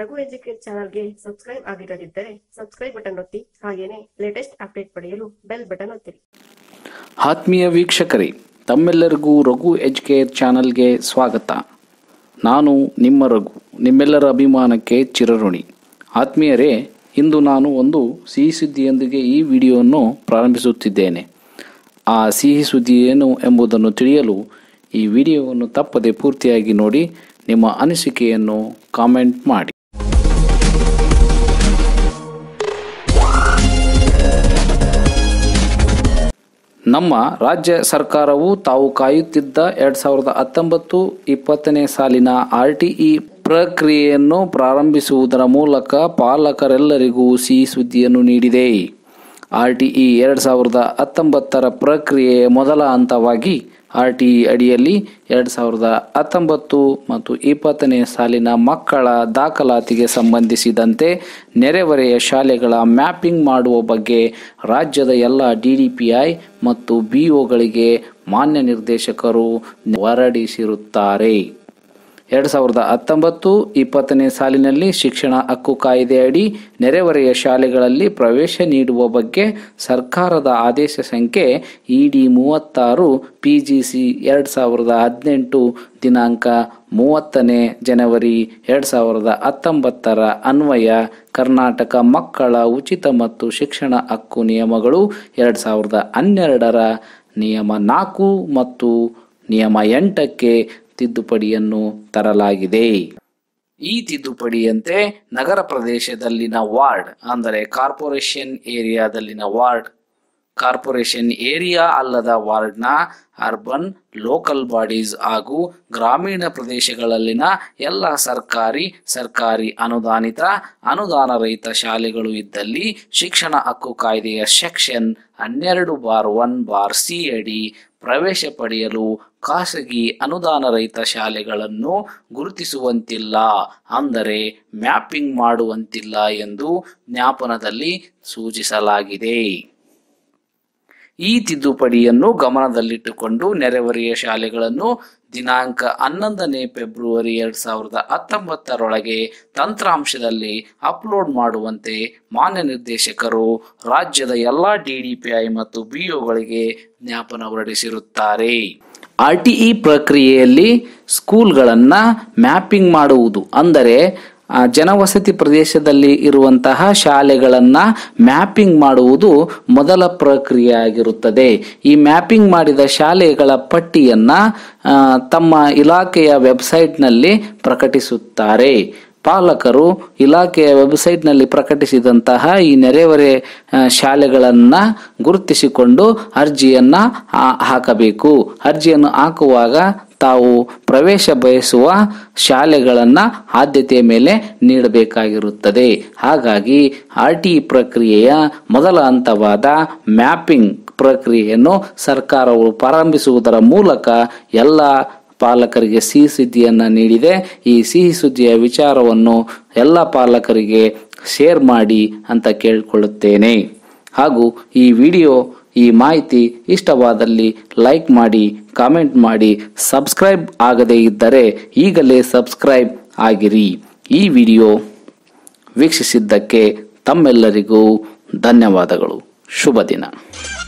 Raghu educate ಚಾನಲ್ಗೆ subscribe ಆಗಿರದಿದ್ದರೆ subscribe button ಒತ್ತಿ ಹಾಗೇನೆ ಲೇಟೆಸ್ಟ್ ಅಪ್ಡೇಟ್ ಪಡೆಯಲು ಬೆಲ್ ಬಟನ್ ಒತ್ತಿರಿ ಆತ್ಮೀಯ ವೀಕ್ಷಕರೇ ತಮ್ಮೆಲ್ಲರಿಗೂ ರಘು ಎಜುಕೇರ್ ಚಾನಲ್ಗೆ ಸ್ವಾಗತ ನಾನು ನಿಮ್ಮ ರಘು ನಿಮ್ಮೆಲ್ಲರ ಅಭಿಮಾನಕ್ಕೆ ಚಿರಋಣಿ ಆತ್ಮೀಯರೇ ಇಂದು ನಾನು ಒಂದು ಸಿಹಿ ಸುದ್ದಿಯೊಂದಿಗೆ ಈ ವಿಡಿಯೋವನ್ನು ಪ್ರಾರಂಭಿಸುತ್ತಿದ್ದೇನೆ ಆ ಸಿಹಿ ಸುದ್ದಿ ಏನು ಎಂಬುದನ್ನು ತಿಳಿಯಲು ಈ ವಿಡಿಯೋವನ್ನು ತಪ್ಪದೆ ಪೂರ್ತಿಯಾಗಿ ನೋಡಿ ನಿಮ್ಮ ಅನಿಸಿಕೆಯನ್ನು ಕಾಮೆಂಟ್ ಮಾಡಿ ನಮ್ಮ ರಾಜ್ಯ ಸರ್ಕಾರವು ತಾವು ಕಾಯುತ್ತಿದ್ದ ಎರಡ್ ಸಾವಿರದ ಹತ್ತೊಂಬತ್ತು ಇಪ್ಪತ್ತನೇ ಸಾಲಿನ ಆರ್ ಆರ್ಟಿಇ ಪ್ರಕ್ರಿಯೆಯನ್ನು ಪ್ರಾರಂಭಿಸುವುದರ ಮೂಲಕ ಪಾಲಕರೆಲ್ಲರಿಗೂ ಸಿಹಿ ಸುದ್ದಿಯನ್ನು ನೀಡಿದೆ ಆರ್ ಆರ್ಟಿಇ ಎರಡು ಸಾವಿರದ ಹತ್ತೊಂಬತ್ತರ ಪ್ರಕ್ರಿಯೆಯ ಮೊದಲ ಹಂತವಾಗಿ ಆರ್ ಟಿ ಅಡಿಯಲ್ಲಿ ಎರಡು ಸಾವಿರದ ಹತ್ತೊಂಬತ್ತು ಮತ್ತು ಇಪ್ಪತ್ತನೇ ಸಾಲಿನ ಮಕ್ಕಳ ದಾಖಲಾತಿಗೆ ಸಂಬಂಧಿಸಿದಂತೆ ನೆರೆಹೊರೆಯ ಶಾಲೆಗಳ ಮ್ಯಾಪಿಂಗ್ ಮಾಡುವ ಬಗ್ಗೆ ರಾಜ್ಯದ ಎಲ್ಲ ಡಿ ಡಿ ಪಿ ಐ ಮತ್ತು ಬಿ ಒಗಳಿಗೆ ಮಾನ್ಯ ನಿರ್ದೇಶಕರು ಹೊರಡಿಸಿರುತ್ತಾರೆ ಎರಡು ಸಾವಿರದ ಹತ್ತೊಂಬತ್ತು ಇಪ್ಪತ್ತನೇ ಸಾಲಿನಲ್ಲಿ ಶಿಕ್ಷಣ ಹಕ್ಕು ಕಾಯ್ದೆಯಡಿ ನೆರೆಹೊರೆಯ ಶಾಲೆಗಳಲ್ಲಿ ಪ್ರವೇಶ ನೀಡುವ ಬಗ್ಗೆ ಸರ್ಕಾರದ ಆದೇಶ ಸಂಖ್ಯೆ ಇ ಡಿ ಮೂವತ್ತಾರು ಪಿ ಜಿ ಸಿ ಎರಡು ಸಾವಿರದ ಹದಿನೆಂಟು ದಿನಾಂಕ ಮೂವತ್ತನೇ ಜನವರಿ ಎರಡು ಸಾವಿರದ ಹತ್ತೊಂಬತ್ತರ ಅನ್ವಯ ಕರ್ನಾಟಕ ಮಕ್ಕಳ ಉಚಿತ ಮತ್ತು ಶಿಕ್ಷಣ ಹಕ್ಕು ನಿಯಮಗಳು ಎರಡು ಸಾವಿರದ ಹನ್ನೆರಡರ ನಿಯಮ ನಾಲ್ಕು ಮತ್ತು ನಿಯಮ ಎಂಟಕ್ಕೆ ತಿದ್ದುಪಡಿಯನ್ನು ತರಲಾಗಿದೆ ಈ ತಿದ್ದುಪಡಿಯಂತೆ ನಗರ ಪ್ರದೇಶದಲ್ಲಿನ ವಾರ್ಡ್ ಅಂದರೆ ಕಾರ್ಪೊರೇಷನ್ ಏರಿಯಾದಲ್ಲಿನ ವಾರ್ಡ್ ಕಾರ್ಪೊರೇಷನ್ ಏರಿಯಾ ಅಲ್ಲದ ವಾರ್ಡ್ನ ಅರ್ಬನ್ ಲೋಕಲ್ ಬಾಡೀಸ್ ಹಾಗೂ ಗ್ರಾಮೀಣ ಪ್ರದೇಶಗಳಲ್ಲಿನ ಎಲ್ಲ ಸರ್ಕಾರಿ ಸರ್ಕಾರಿ ಅನುದಾನಿತ ಅನುದಾನ ರಹಿತ ಶಾಲೆಗಳು ಇದ್ದಲ್ಲಿ ಶಿಕ್ಷಣ ಹಕ್ಕು ಕಾಯ್ದೆಯ ಸೆಕ್ಷನ್ ಹನ್ನೆರಡು ಬಾರ್ ಒನ್ ಬಾರ್ ಸಿ ಅಡಿ ಪ್ರವೇಶ ಪಡೆಯಲು ಖಾಸಗಿ ಅನುದಾನ ರಹಿತ ಶಾಲೆಗಳನ್ನು ಗುರುತಿಸುವಂತಿಲ್ಲ ಅಂದರೆ ಮ್ಯಾಪಿಂಗ್ ಮಾಡುವಂತಿಲ್ಲ ಎಂದು ಜ್ಞಾಪನದಲ್ಲಿ ಸೂಚಿಸಲಾಗಿದೆ ಈ ತಿದ್ದುಪಡಿಯನ್ನು ಗಮನದಲ್ಲಿಟ್ಟುಕೊಂಡು ನೆರೆಹೊರೆಯ ಶಾಲೆಗಳನ್ನು ದಿನಾಂಕ ಹನ್ನೊಂದನೇ ಫೆಬ್ರವರಿ ಎರಡ್ ಸಾವಿರದ ಹತ್ತೊಂಬತ್ತರೊಳಗೆ ತಂತ್ರಾಂಶದಲ್ಲಿ ಅಪ್ಲೋಡ್ ಮಾಡುವಂತೆ ಮಾನ್ಯ ನಿರ್ದೇಶಕರು ರಾಜ್ಯದ ಎಲ್ಲಾ ಡಿಡಿಪಿಐ ಮತ್ತು ಬಿಒಗಳಿಗೆ ಜ್ಞಾಪನ ಹೊರಡಿಸಿರುತ್ತಾರೆ ಆರ್ ಟಿ ಇ ಪ್ರಕ್ರಿಯೆಯಲ್ಲಿ ಸ್ಕೂಲ್ಗಳನ್ನು ಮ್ಯಾಪಿಂಗ್ ಮಾಡುವುದು ಅಂದರೆ ಜನವಸತಿ ಪ್ರದೇಶದಲ್ಲಿ ಇರುವಂತಹ ಶಾಲೆಗಳನ್ನ ಮ್ಯಾಪಿಂಗ್ ಮಾಡುವುದು ಮೊದಲ ಪ್ರಕ್ರಿಯೆ ಆಗಿರುತ್ತದೆ ಈ ಮ್ಯಾಪಿಂಗ್ ಮಾಡಿದ ಶಾಲೆಗಳ ಪಟ್ಟಿಯನ್ನ ತಮ್ಮ ಇಲಾಖೆಯ ವೆಬ್ಸೈಟ್ನಲ್ಲಿ ಪ್ರಕಟಿಸುತ್ತಾರೆ ಪಾಲಕರು ಇಲಾಖೆಯ ವೆಬ್ಸೈಟ್ನಲ್ಲಿ ಪ್ರಕಟಿಸಿದಂತಹ ಈ ನೆರೆಹೊರೆ ಶಾಲೆಗಳನ್ನು ಗುರುತಿಸಿಕೊಂಡು ಅರ್ಜಿಯನ್ನು ಹಾಕಬೇಕು ಅರ್ಜಿಯನ್ನು ಹಾಕುವಾಗ ತಾವು ಪ್ರವೇಶ ಬಯಸುವ ಶಾಲೆಗಳನ್ನು ಆದ್ಯತೆಯ ಮೇಲೆ ನೀಡಬೇಕಾಗಿರುತ್ತದೆ ಹಾಗಾಗಿ ಆರ್ ಟಿ ಪ್ರಕ್ರಿಯೆಯ ಮೊದಲ ಹಂತವಾದ ಮ್ಯಾಪಿಂಗ್ ಪ್ರಕ್ರಿಯೆಯನ್ನು ಸರ್ಕಾರವು ಪ್ರಾರಂಭಿಸುವುದರ ಮೂಲಕ ಎಲ್ಲ ಪಾಲಕರಿಗೆ ಸಿಹಿ ಸುದ್ದಿಯನ್ನು ನೀಡಿದೆ ಈ ಸಿಹಿ ಸುದ್ದಿಯ ವಿಚಾರವನ್ನು ಎಲ್ಲ ಪಾಲಕರಿಗೆ ಶೇರ್ ಮಾಡಿ ಅಂತ ಕೇಳಿಕೊಳ್ಳುತ್ತೇನೆ ಹಾಗೂ ಈ ವಿಡಿಯೋ ಈ ಮಾಹಿತಿ ಇಷ್ಟವಾದಲ್ಲಿ ಲೈಕ್ ಮಾಡಿ ಕಾಮೆಂಟ್ ಮಾಡಿ ಸಬ್ಸ್ಕ್ರೈಬ್ ಆಗದೇ ಇದ್ದರೆ ಈಗಲೇ ಸಬ್ಸ್ಕ್ರೈಬ್ ಆಗಿರಿ ಈ ವಿಡಿಯೋ ವೀಕ್ಷಿಸಿದ್ದಕ್ಕೆ ತಮ್ಮೆಲ್ಲರಿಗೂ ಧನ್ಯವಾದಗಳು ಶುಭ ದಿನ